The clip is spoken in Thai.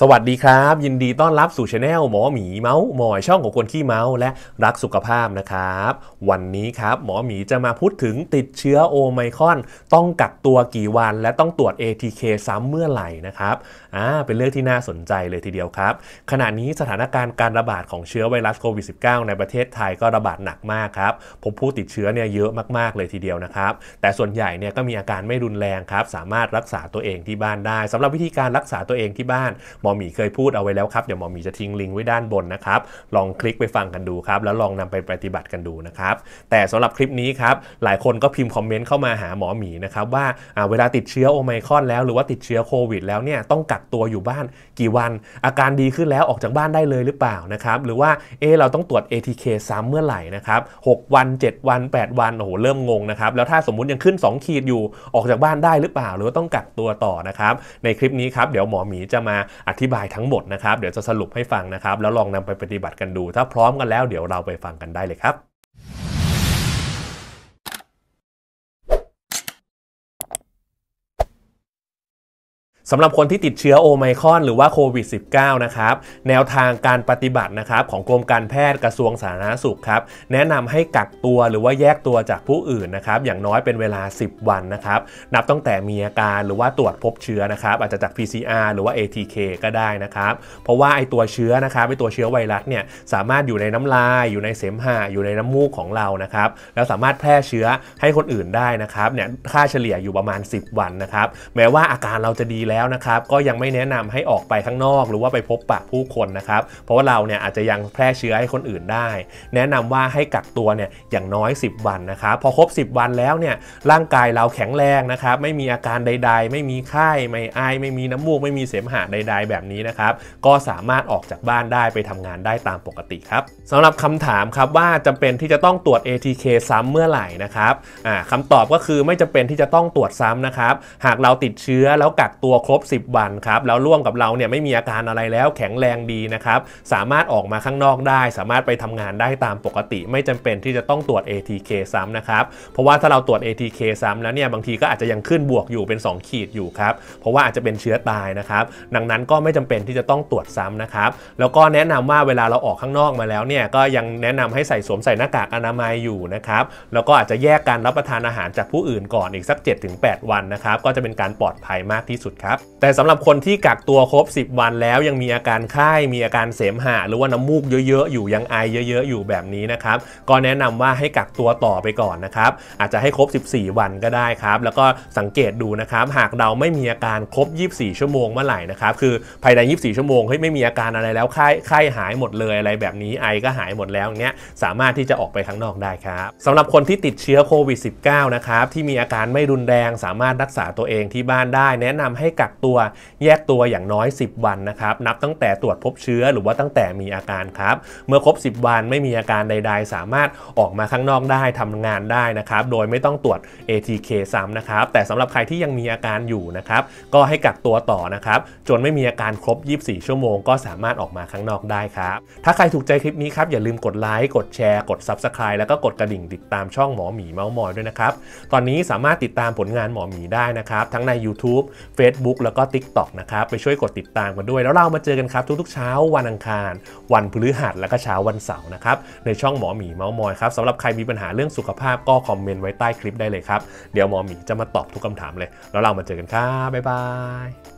สวัสดีครับ ยินดีต้อนรับสู่ช anel หมอหมีเมาส์หมอยช่องของคนขี้เมาส์และรักสุขภาพนะครับ วันนี้ครับหมอหมีจะมาพูดถึงติดเชื้อโอไมคอน ต้องกักตัวกี่วัน และต้องตรวจ ATK ซ้ำเมื่อไหร่นะครับอ่าเป็นเรื่องที่น่าสนใจเลยทีเดียวครับ ขณะนี้สถานการณ์การระบาดของเชื้อไวรัสโควิด -19 ในประเทศไทยก็ระบาดหนักมากครับพบผู้ติดเชื้อเนี่ยเยอะมาก ๆเลยทีเดียวนะครับแต่ส่วนใหญ่เนี่ยก็มีอาการไม่รุนแรงครับสามารถรักษาตัวเองที่บ้านได้ สำหรับวิธีการรักษาตัวเองที่บ้านมอมีเคยพูดเอาไว้แล้วครับเดี๋ยวมอมีจะทิ้งลิงก์ไว้ด้านบนนะครับ ลองคลิกไปฟังกันดูครับ แล้วลองนำไปปฏิบัติกันดูนะครับ แต่สำหรับคลิปนี้ครับ หลายคนก็พิมพ์คอมเมนต์เข้ามาหาหมอหมีนะครับว่าเวลาติดเชื้อโอไมคอนแล้ว หรือว่าติดเชื้อโควิด แล้วเนี่ยต้องกักตัวอยู่บ้านกี่วัน อาการดีขึ้นแล้วออกจากบ้านได้เลยหรือเปล่านะครับหรือว่าเอเราต้องตรวจ ATK ซ้ำเมื่อไหร่นะครับ6วัน7วัน8 วันโอ้โหเริ่มงงนะครับแล้วถ้าสมมุติยังขึ้น 2 ขีดอยู่ออกจากบ้านได้หรือเปล่า หรือว่าต้องกักตัวต่อนะครับในคลิปนี้ครับเดี๋ยวหมอหมีจะมาออธิบายทั้งหมดนะครับ เดี๋ยวจะสรุปให้ฟังนะครับ แล้วลองนำไปปฏิบัติกันดู ถ้าพร้อมกันแล้วเดี๋ยวเราไปฟังกันได้เลยครับสำหรับคนที่ติดเชื้อโอไมคอนหรือว่าโควิด -19 นะครับ แนวทางการปฏิบัตินะครับ ของกรมการแพทย์กระทรวงสาธารณสุขครับ แนะนำให้กักตัวหรือว่าแยกตัวจากผู้อื่นนะครับ อย่างน้อยเป็นเวลา 10 วันนะครับ นับตั้งแต่มีอาการหรือว่าตรวจพบเชื้อนะครับ อาจจะจาก PCR หรือว่า ATK ก็ได้นะครับ เพราะว่าไอตัวเชื้อนะครับไอตัวเชื้อไวรัสเนี่ยสามารถอยู่ในน้ำลายอยู่ในเสมหะอยู่ในน้ำมูกของเรานะครับแล้วสามารถแพร่เชื้อให้คนอื่นได้นะครับเนี่ยค่าเฉลี่ยอยู่ประมาณ 10 วันนะครับแม้ว่าอาการเราจะดีแล้วแล้วนะครับก็ยังไม่แนะนำให้ออกไปข้างนอกหรือว่าไปพบปะผู้คนนะครับ เพราะว่าเราเนี่ยอาจจะยังแพร่เชื้อให้คนอื่นได้ แนะนำว่าให้กักตัวเนี่ยอย่างน้อย 10 วันนะครับ พอครบ 10 วันแล้วเนี่ยร่างกายเราแข็งแรงนะครับไม่มีอาการใด ๆ ไม่มีไข้ไม่ไอไม่มีน้ำมูกไม่มีเสมหะใดๆ แบบนี้นะครับ ก็สามารถออกจากบ้านได้ไปทำงานได้ตามปกติครับสำหรับคำถามครับว่าจำเป็นที่จะต้องตรวจ ATK ซ้ำเมื่อไหร่นะครับคำตอบก็คือไม่จำเป็นที่จะต้องตรวจซ้ำนะครับหากเราติดเชื้อแล้วกักตัวครบ10วันครับแล้วร่วมกับเราเนี่ยไม่มีอาการอะไรแล้ว แข็งแรงดีนะครับสามารถออกมาข้างนอกได้ สามารถไปทำงานได้ตามปกติไม่จำเป็นที่จะต้องตรวจ ATK ซ้ำนะครับเพราะว่าถ้าเราตรวจ ATK ซ้ำแล้วเนี่ยบางทีก็อาจจะยังขึ้นบวกอยู่เป็น 2 ขีดอยู่ครับเพราะว่าอาจจะเป็นเชื้อตายนะครับดังนั้นก็ไม่จำเป็นที่จะต้องตรวจซ้ำนะครับ แล้วก็แนะนำว่าเวลาเราออกข้างนอกมาแล้วเนี่ยก็ยังแนะนำให้ใส่สวมใส่หน้ากากอนามัยอยู่นะครับแล้วก็อาจจะแยกการรับประทานอาหารจากผู้อื่นก่อนอีกสัก7-8วันนะครับก็จะเป็นการปลอดภัยมากที่สุดครับแต่สำหรับคนที่กักตัวครบ 10 วันแล้วยังมีอาการไข้มีอาการเสมหะหรือว่าน้ำามูก เยอะ ๆ อยู่ยังไอเยอะ ๆ อยู่แบบนี้ นะ ครับ ก็แนะนำว่าให้ กักตัวต่อไปก่อน นะ ครับ อาจจะให้ครบ 14 วันก็ได้ ครับ แล้วก็สังเกตดู นะ ครับ หากเราไม่มีอาการ ครบ 24 ชั่วโมงเมื่อไหร่นะครับคือภายใน24ชั่วโมงเฮ้ยไม่มีอาการอะไรแล้วไข้ไข้หายหมดเลยอะไรแบบนี้ไอก็หายหมดแล้วเนี้ยสามารถที่จะออกไปข้างนอกได้ครับสำหรับคนที่ติดเชื้อโควิด -19 นะครับที่มีอาการไม่รุนแรงสามารถรักษาตัวเองที่บ้านได้ แนะนำใหกักตัวแยกตัวอย่างน้อย 10 วันนะครับ นับตั้งแต่ตรวจพบเชื้อหรือว่าตั้งแต่มีอาการครับ เมื่อครบ 10 วันไม่มีอาการใด ๆ สามารถออกมาข้างนอกได้ทำงานได้นะครับ โดยไม่ต้องตรวจ ATK ซ้ำนะครับแต่สำหรับใครที่ยังมีอาการอยู่นะครับก็ให้กักตัวต่อนะครับ จนไม่มีอาการครบ 24 ชั่วโมง ก็สามารถออกมาข้างนอกได้ครับถ้าใครถูกใจคลิปนี้ครับอย่าลืมกดไลค์กดแชร์ กด Subscribe แล้วก็กดกระดิ่งติดตามช่องหมอหมีเมาส์มอยด้วยนะครับตอนนี้สามารถติดตามผลงานหมอหมีได้นะครับทั้งใน YouTube Facebook o o k แล้วก็ TikTok นะครับ ไปช่วยกดติดตามกันด้วย แล้วเรามาเจอกันครับ ทุกๆ เช้า วันอังคาร วันพฤหัสแล้วก็เช้าวันเสาร์นะครับ ในช่องหมอหมีเมาส์มอยครับสำหรับใครมีปัญหาเรื่องสุขภาพก็คอมเมนต์ไว้ใต้คลิปได้เลยครับ เดี๋ยวหมอหมีจะมาตอบทุกคำถามเลย แล้วเรามาเจอกันครับ บ๊ายบาย